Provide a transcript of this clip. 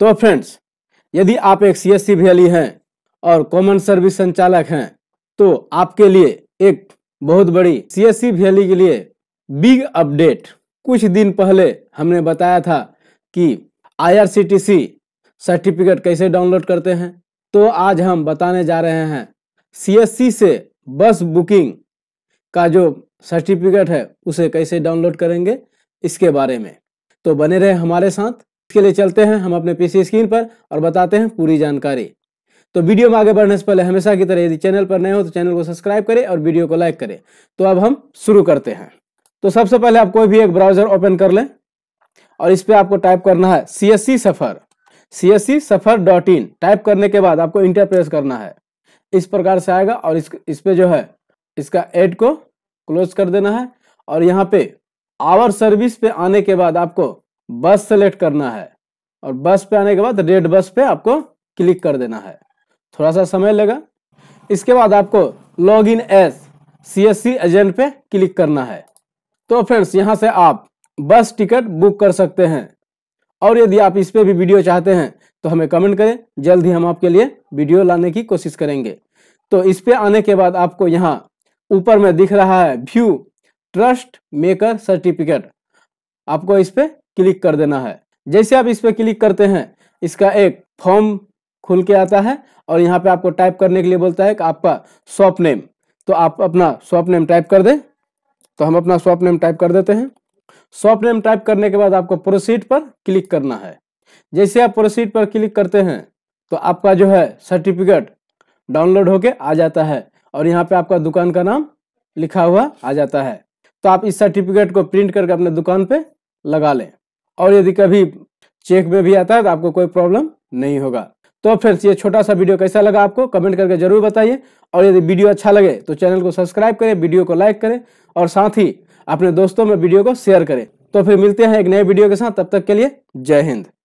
तो फ्रेंड्स यदि आप एक सी एस सी हैं और कॉमन सर्विस संचालक हैं तो आपके लिए एक बहुत बड़ी सी एस सी के लिए बिग अपडेट कुछ दिन पहले हमने बताया था कि सी सर्टिफिकेट कैसे डाउनलोड करते हैं तो आज हम बताने जा रहे हैं सी से बस बुकिंग का जो सर्टिफिकेट है उसे कैसे डाउनलोड करेंगे इसके बारे में तो बने रहे हमारे साथ इसके लिए चलते हैं हम अपने पीसी स्क्रीन पर और बताते हैं पूरी जानकारी तो वीडियो में आगे बढ़ने से पहले हमेशा की तरह यदि चैनल पर नए हो तो चैनल को सब्सक्राइब करें और वीडियो को लाइक करें तो अब हम शुरू करते हैं तो सबसे पहले आप कोई भी एक ब्राउजर ओपन कर लें और इस पर आपको टाइप करना है सी एस सी सफ़र सी एस सी सफ़र डॉट इन टाइप करने के बाद आपको इंटर प्रेस करना है इस प्रकार से आएगा और इस इस पर जो है इसका एड को क्लोज कर देना है और यहाँ पे आवर सर्विस पे आने के बाद आपको बस सेलेक्ट करना है और बस पे आने के बाद रेड बस पे आपको क्लिक कर देना है थोड़ा सा समय लेगा इसके बाद आपको log in S C S C agent पे क्लिक करना है तो फ्रेंड्स यहाँ से आप बस टिकट बुक कर सकते हैं और यदि आप इस पे भी वीडियो चाहते हैं तो हमें कमेंट करें जल्द ही हम आपके लिए वीडियो लाने की कोशिश करेंगे तो इस पे आने के बाद आपको यहाँ ऊपर में दिख रहा है व्यू ट्रस्ट मेकर सर्टिफिकेट आपको इस पे क्लिक कर देना है जैसे आप इस पर क्लिक करते हैं इसका एक फॉर्म खुल के आता है और यहाँ पे आपको टाइप करने के लिए बोलता है कि आपका शॉप नेम तो आप अपना शॉप नेम टाइप कर दें तो हम अपना शॉप नेम टाइप कर देते हैं शॉप नेम टाइप करने के बाद आपको प्रोसीड पर क्लिक करना है जैसे आप प्रोसीड पर क्लिक करते हैं तो आपका जो है सर्टिफिकेट डाउनलोड होके आ जाता है और यहाँ पे आपका दुकान का नाम लिखा हुआ आ जाता है तो आप इस सर्टिफिकेट को प्रिंट करके अपने दुकान पे लगा लें और यदि कभी चेक में भी आता है तो आपको कोई प्रॉब्लम नहीं होगा तो फ्रेंड्स ये छोटा सा वीडियो कैसा लगा आपको कमेंट करके जरूर बताइए और यदि वीडियो अच्छा लगे तो चैनल को सब्सक्राइब करें वीडियो को लाइक करें और साथ ही अपने दोस्तों में वीडियो को शेयर करें तो फिर मिलते हैं एक नए वीडियो के साथ तब तक के लिए जय हिंद